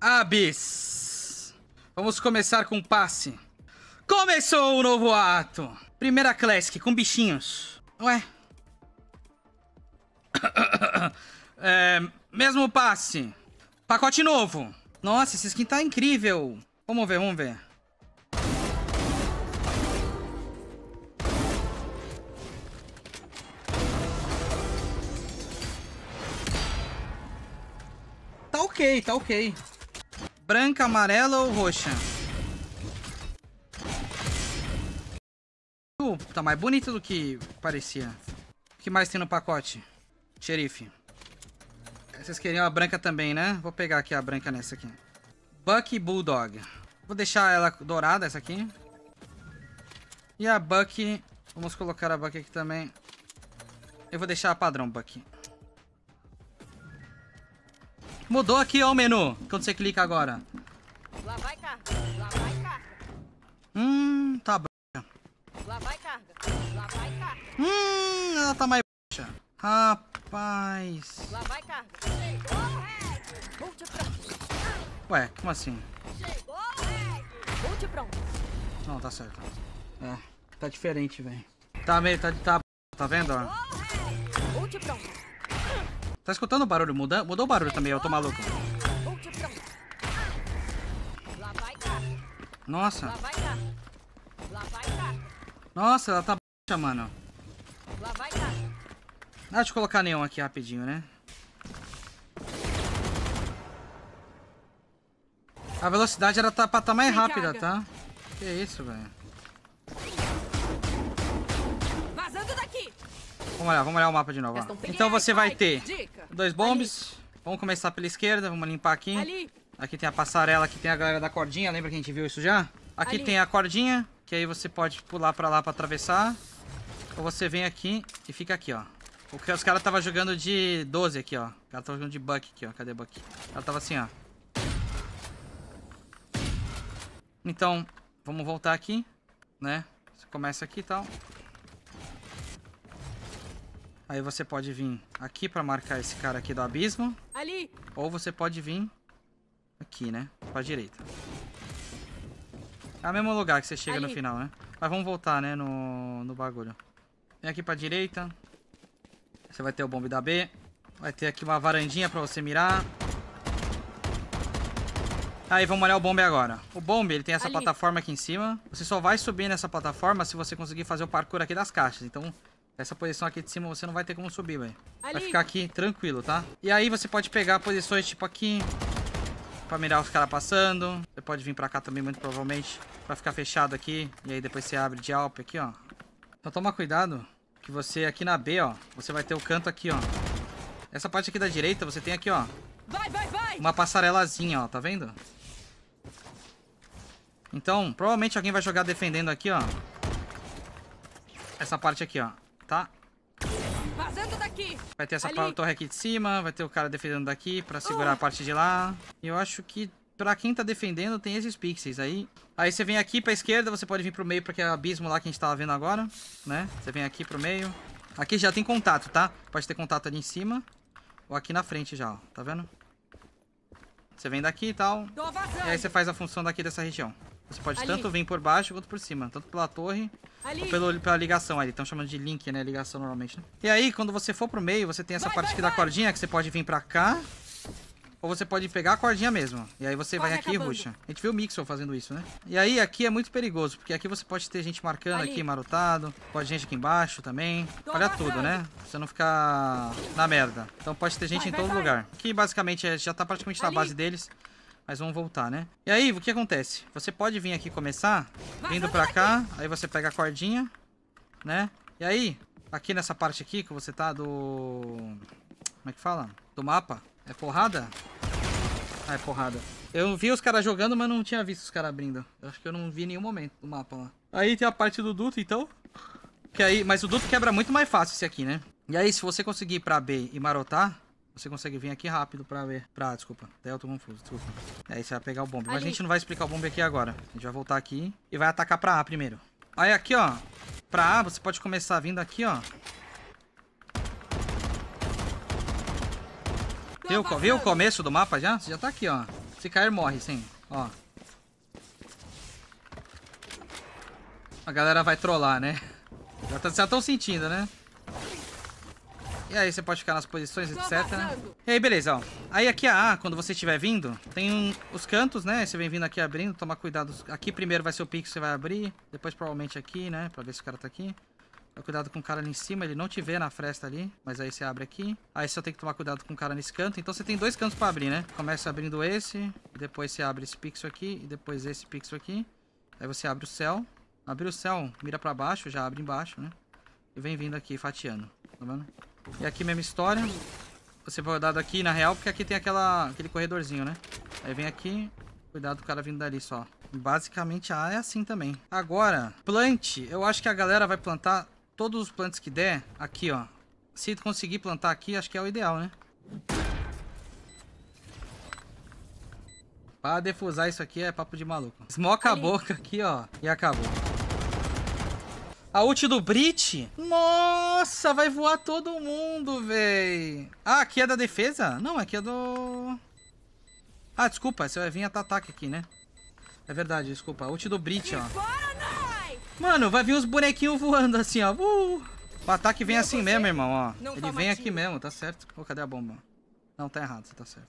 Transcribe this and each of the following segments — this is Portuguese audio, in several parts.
Abis. Vamos começar com passe. Começou o novo ato. Primeira classic com bichinhos. Ué? É, mesmo passe. Pacote novo. Nossa, esse skin tá incrível. Vamos ver, vamos ver. Tá ok, tá ok. Branca, amarela ou roxa? Uh, tá mais bonito do que parecia. O que mais tem no pacote? Xerife. Vocês queriam a branca também, né? Vou pegar aqui a branca nessa aqui. Buck Bulldog. Vou deixar ela dourada, essa aqui. E a Buck... Vamos colocar a Buck aqui também. Eu vou deixar a padrão Buck. Mudou aqui, ó, o menu. Quando você clica agora. Lá vai carga. Lá vai carga. Hum, tá baixa. Lá vai carga. Lá vai carga. Hum, ela tá mais baixa. Rapaz. Lá vai carga. Chegou, Ué, como assim? Chegou, Red. pronto. Não, tá certo. É, tá diferente, velho. Tá meio, tá, tá, tá vendo, ó? pronto. Tá escutando o barulho? Muda, mudou o barulho também, eu tô maluco. Nossa. Nossa, ela tá baixa, mano. Ah, deixa eu colocar neon aqui rapidinho, né? A velocidade era tá, pra tá mais rápida, tá? Que isso, velho. Vamos olhar, vamos olhar o mapa de novo. Então você vai ter dois bombes. Vamos começar pela esquerda, vamos limpar aqui. Aqui tem a passarela, aqui tem a galera da cordinha. Lembra que a gente viu isso já? Aqui tem a cordinha, que aí você pode pular pra lá pra atravessar. Ou você vem aqui e fica aqui, ó. Os caras tava jogando de 12 aqui, ó. Os caras tava jogando de Buck aqui, ó. Cadê Buck? Ela tava assim, ó. Então, vamos voltar aqui, né? Você começa aqui e tal. Aí você pode vir aqui pra marcar esse cara aqui do abismo. Ali! Ou você pode vir aqui, né? Pra direita. É o mesmo lugar que você chega Ali. no final, né? Mas vamos voltar, né? No, no bagulho. Vem aqui pra direita. Você vai ter o bombe da B. Vai ter aqui uma varandinha pra você mirar. Aí, vamos olhar o bombe agora. O bombe, ele tem essa Ali. plataforma aqui em cima. Você só vai subir nessa plataforma se você conseguir fazer o parkour aqui das caixas. Então, essa posição aqui de cima você não vai ter como subir, velho. Vai ficar aqui tranquilo, tá? E aí você pode pegar posições tipo aqui. Pra mirar os caras passando. Você pode vir pra cá também, muito provavelmente. Pra ficar fechado aqui. E aí depois você abre de alp aqui, ó. Então toma cuidado. Que você aqui na B, ó. Você vai ter o canto aqui, ó. Essa parte aqui da direita você tem aqui, ó. Vai, vai, vai! Uma passarelazinha, ó. Tá vendo? Então, provavelmente alguém vai jogar defendendo aqui, ó. Essa parte aqui, ó tá? Vai ter essa Ali. torre aqui de cima, vai ter o cara defendendo daqui pra segurar a oh. parte de lá. E eu acho que pra quem tá defendendo tem esses pixels aí. Aí você vem aqui pra esquerda, você pode vir pro meio, porque é o abismo lá que a gente tava vendo agora, né? Você vem aqui pro meio. Aqui já tem contato, tá? Pode ter contato ali em cima ou aqui na frente já, ó. Tá vendo? Você vem daqui e tal. E aí você faz a função daqui dessa região. Você pode ali. tanto vir por baixo quanto por cima. Tanto pela torre ali. ou pelo, pela ligação ali. Estão chamando de link, né? Ligação normalmente, né? E aí, quando você for pro meio, você tem essa vai, parte vai, aqui vai. da cordinha que você pode vir pra cá. Ou você pode pegar a cordinha mesmo. E aí você Corre vai aqui acabando. e ruxa. A gente viu o Mixel fazendo isso, né? E aí aqui é muito perigoso, porque aqui você pode ter gente marcando ali. aqui, marotado. Pode gente aqui embaixo também. Tô Olha tudo, né? Pra você não ficar na merda. Então pode ter gente vai, em todo vai, lugar. Vai. basicamente é, já tá praticamente ali. na base deles. Mas vamos voltar, né? E aí, o que acontece? Você pode vir aqui começar, vindo pra cá, aí você pega a cordinha, né? E aí, aqui nessa parte aqui que você tá do... Como é que fala? Do mapa? É porrada? Ah, é porrada. Eu vi os caras jogando, mas não tinha visto os caras abrindo. Eu acho que eu não vi nenhum momento do mapa lá. Aí tem a parte do duto, então. Que aí, mas o duto quebra muito mais fácil esse aqui, né? E aí, se você conseguir ir pra B e marotar, você consegue vir aqui rápido pra ver. Pra, desculpa. Daí eu tô confuso, desculpa. É, aí você vai pegar o bombe. Mas a gente não vai explicar o bombe aqui agora. A gente vai voltar aqui e vai atacar pra A primeiro. Aí aqui, ó. Pra A, você pode começar vindo aqui, ó. Viu, viu o começo do mapa já? Você já tá aqui, ó. Se cair, morre, sim. Ó. A galera vai trollar, né? Já estão tá, sentindo, né? E aí você pode ficar nas posições, etc. E aí, beleza, ó. Aí aqui a A, ah, quando você estiver vindo, tem um, os cantos, né? Você vem vindo aqui abrindo, tomar cuidado. Aqui primeiro vai ser o pixel que você vai abrir. Depois provavelmente aqui, né? Pra ver se o cara tá aqui. Cuidado com o cara ali em cima, ele não te vê na fresta ali. Mas aí você abre aqui. Aí você tem que tomar cuidado com o cara nesse canto. Então você tem dois cantos pra abrir, né? Começa abrindo esse. Depois você abre esse pixel aqui. E depois esse pixel aqui. Aí você abre o céu. Abre o céu, mira pra baixo, já abre embaixo, né? E vem vindo aqui fatiando. Tá vendo? E aqui mesma história. Você vai rodar daqui na real, porque aqui tem aquela, aquele corredorzinho, né? Aí vem aqui. Cuidado o cara vindo dali só. Basicamente a área é assim também. Agora, plante. Eu acho que a galera vai plantar todos os plantes que der aqui, ó. Se conseguir plantar aqui, acho que é o ideal, né? Pra defusar isso aqui é papo de maluco. Smoca a boca aqui, ó. E acabou. A ult do Brit? Nossa, vai voar todo mundo, véi. Ah, aqui é da defesa? Não, aqui é do... Ah, desculpa, você vai vir até ataque aqui, né? É verdade, desculpa. A ult do Brit, ó. Mano, vai vir uns bonequinhos voando assim, ó. Uh! O ataque vem assim mesmo, irmão, ó. Ele vem aqui mesmo, tá certo? oh, cadê a bomba? Não, tá errado, você tá certo.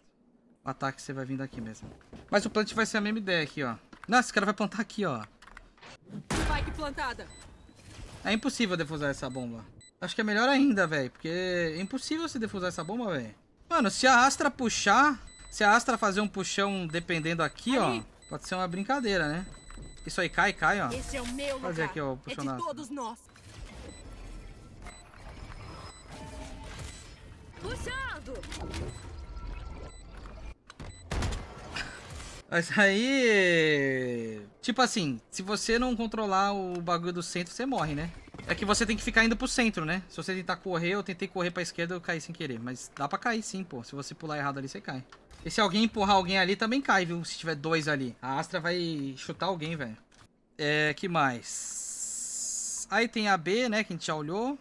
O ataque você vai vir daqui mesmo. Mas o plant vai ser a mesma ideia aqui, ó. Nossa, esse cara vai plantar aqui, ó. Spike plantada. É impossível defusar essa bomba. Acho que é melhor ainda, velho. Porque é impossível se defusar essa bomba, velho. Mano, se a Astra puxar... Se a Astra fazer um puxão dependendo aqui, aí. ó... Pode ser uma brincadeira, né? Isso aí cai, cai, ó. Esse é o meu lugar. Fazer aqui, ó, é de todos nós. Puxando! Mas aí. Tipo assim, se você não controlar o bagulho do centro, você morre, né? É que você tem que ficar indo pro centro, né? Se você tentar correr, eu tentei correr pra esquerda, eu caí sem querer. Mas dá pra cair sim, pô. Se você pular errado ali, você cai. E se alguém empurrar alguém ali, também cai, viu? Se tiver dois ali. A Astra vai chutar alguém, velho. É, que mais? Aí tem a B, né? Que a gente já olhou.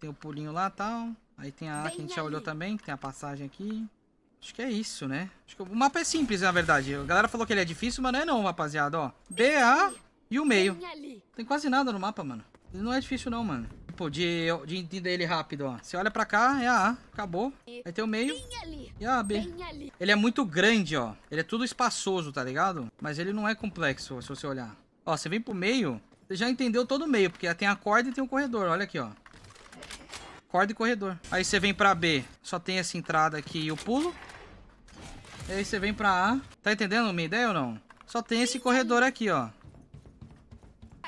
Tem o pulinho lá e tal. Aí tem a A que a gente já olhou também, que tem a passagem aqui. Acho que é isso, né? Acho que o mapa é simples, na verdade. A galera falou que ele é difícil, mas não é não, rapaziada, ó. B, A e o meio. Tem quase nada no mapa, mano. Ele não é difícil não, mano. Pô, de, de entender ele rápido, ó. Você olha pra cá, é a A, acabou. Aí tem o meio e a B. Ele é muito grande, ó. Ele é tudo espaçoso, tá ligado? Mas ele não é complexo, se você olhar. Ó, você vem pro meio, você já entendeu todo o meio, porque tem a corda e tem o corredor, olha aqui, ó corda e corredor. Aí você vem pra B, só tem essa entrada aqui e o pulo. E aí você vem pra A. Tá entendendo minha ideia ou não? Só tem esse corredor aqui, ó.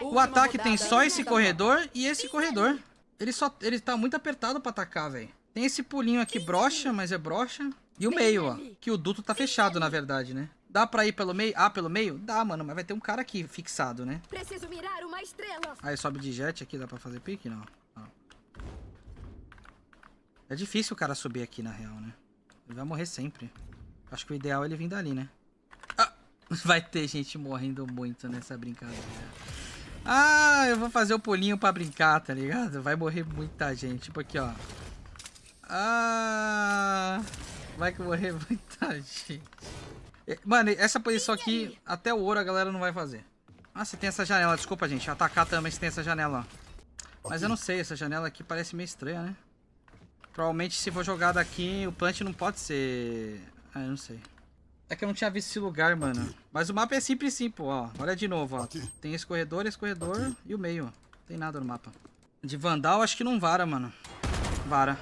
O ataque tem só esse corredor e esse corredor. Ele só ele tá muito apertado pra atacar, velho. Tem esse pulinho aqui, brocha, é? mas é brocha. E o meio, ó. Que o duto tá fechado, na verdade, né? Dá pra ir pelo meio? Ah, pelo meio? Dá, mano, mas vai ter um cara aqui fixado, né? Preciso mirar uma estrela. Aí sobe de jet aqui, dá pra fazer pique? Não. não. É difícil o cara subir aqui, na real, né? Ele vai morrer sempre. Acho que o ideal é ele vir dali, né? Ah, vai ter gente morrendo muito nessa brincadeira. Ah, eu vou fazer o pulinho pra brincar, tá ligado? Vai morrer muita gente. Tipo aqui, ó. Ah... Vai que morrer muita gente. É, mano, essa posição aqui, até o ouro a galera não vai fazer. Ah, você tem essa janela. Desculpa, gente. Atacar também se tem essa janela, ó. Mas eu não sei. Essa janela aqui parece meio estranha, né? Provavelmente se for jogada aqui o plant não pode ser ah, eu não sei. É que eu não tinha visto esse lugar, mano. Aqui. Mas o mapa é simples, sim, pô, ó. Olha de novo, ó. Aqui. Tem esse corredor, esse corredor Aqui. e o meio, Não tem nada no mapa. De Vandal, acho que não vara, mano. Vara.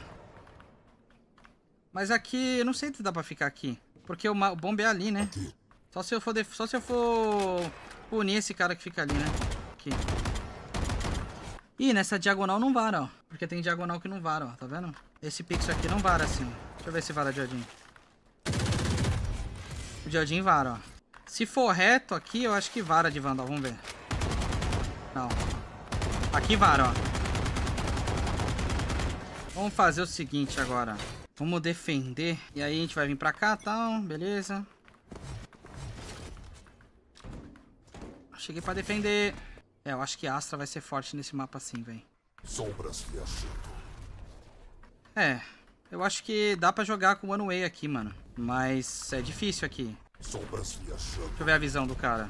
Mas aqui, eu não sei se dá pra ficar aqui. Porque o, o bombe é ali, né? Aqui. Só se, eu for Só se eu for punir esse cara que fica ali, né? Aqui. Ih, nessa diagonal não vara, ó. Porque tem diagonal que não vara, ó. Tá vendo? Esse pixel aqui não vara assim. Deixa eu ver se vara, Jardim. O Jardim Vara, ó. Se for reto aqui, eu acho que vara de Vandal. Vamos ver. Não. Aqui vara, ó. Vamos fazer o seguinte agora. Vamos defender. E aí a gente vai vir pra cá, tal. Tá? Beleza. Cheguei pra defender. É, eu acho que Astra vai ser forte nesse mapa sim, velho. Sombras viajando. É. Eu acho que dá pra jogar com o One Way aqui, mano. Mas é difícil aqui. Deixa eu ver a visão do cara.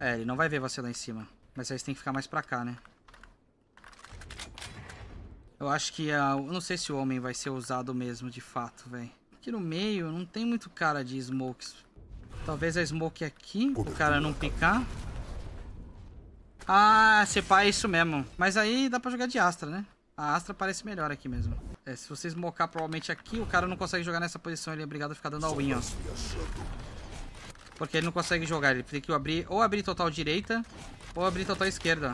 É, ele não vai ver você lá em cima. Mas aí você tem que ficar mais pra cá, né? Eu acho que a... Eu não sei se o homem vai ser usado mesmo, de fato, velho. Aqui no meio não tem muito cara de smokes. Talvez a smoke aqui, o cara não picar. Ah, separ é isso mesmo. Mas aí dá pra jogar de Astra, né? A Astra parece melhor aqui mesmo. É, se vocês mocar provavelmente aqui, o cara não consegue jogar nessa posição. Ele é obrigado a ficar dando all-in, ó. Porque ele não consegue jogar. Ele tem que abrir ou abrir total direita ou abrir total esquerda.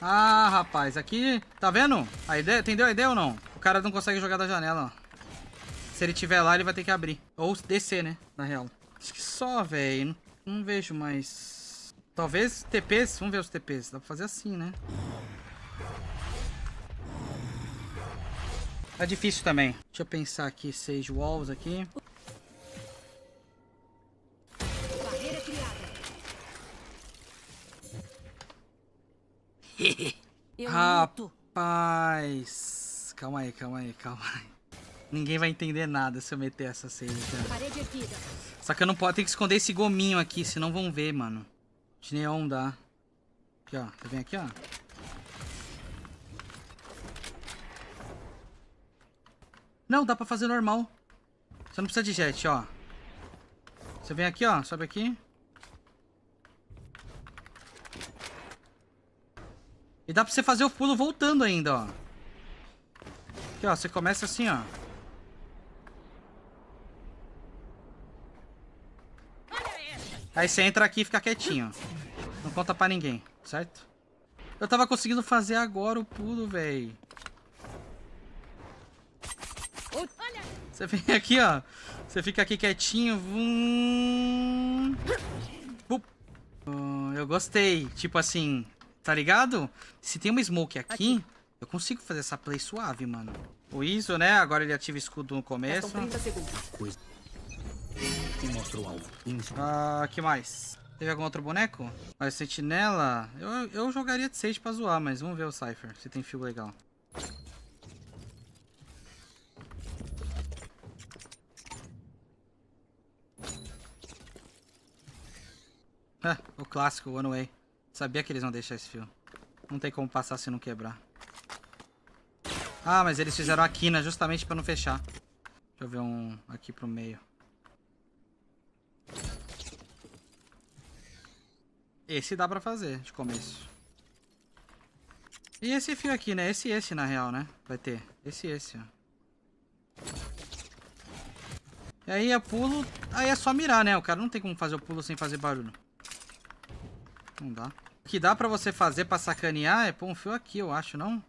Ah, rapaz. Aqui, tá vendo? A ideia, entendeu a ideia ou não? O cara não consegue jogar da janela, ó. Se ele tiver lá, ele vai ter que abrir. Ou descer, né? Na real. Acho que só, velho. Não, não vejo mais... Talvez TPs. Vamos ver os TPs. Dá pra fazer assim, né? Tá difícil também. Deixa eu pensar aqui, seis walls aqui. Barreira criada. Rapaz. Calma aí, calma aí, calma aí. Ninguém vai entender nada se eu meter essa seis. aqui. Só que eu não posso. Tem que esconder esse gominho aqui, senão vão ver, mano. De neon dá. Aqui, ó. Você tá vem aqui, ó? Não, dá pra fazer normal. Você não precisa de jet, ó. Você vem aqui, ó. Sobe aqui. E dá pra você fazer o pulo voltando ainda, ó. Aqui, ó. Você começa assim, ó. Aí você entra aqui e fica quietinho. Não conta pra ninguém, certo? Eu tava conseguindo fazer agora o pulo, velho. Você vem aqui, ó. Você fica aqui quietinho. Vum... Hum, eu gostei. Tipo assim, tá ligado? Se tem uma smoke aqui, aqui, eu consigo fazer essa play suave, mano. O ISO, né? Agora ele ativa escudo no começo. Ah, que mais? Teve algum outro boneco? A sentinela. Eu, eu jogaria de 6 pra zoar, mas vamos ver o Cypher, se tem fio legal. Ah, o clássico, One Way. Sabia que eles vão deixar esse fio. Não tem como passar se não quebrar. Ah, mas eles fizeram a quina justamente pra não fechar. Deixa eu ver um aqui pro meio. Esse dá pra fazer de começo. E esse fio aqui, né? Esse e esse, na real, né? Vai ter. Esse e esse, ó. E aí é pulo... Aí é só mirar, né? O cara não tem como fazer o pulo sem fazer barulho não dá. O que dá pra você fazer pra sacanear é pôr um fio aqui, eu acho, não?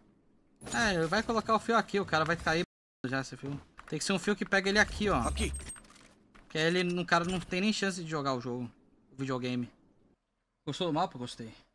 É, vai colocar o fio aqui, o cara vai cair já esse fio. Tem que ser um fio que pega ele aqui, ó. Aqui. Que aí ele, o cara não tem nem chance de jogar o jogo, o videogame. Gostou do mapa? Gostei.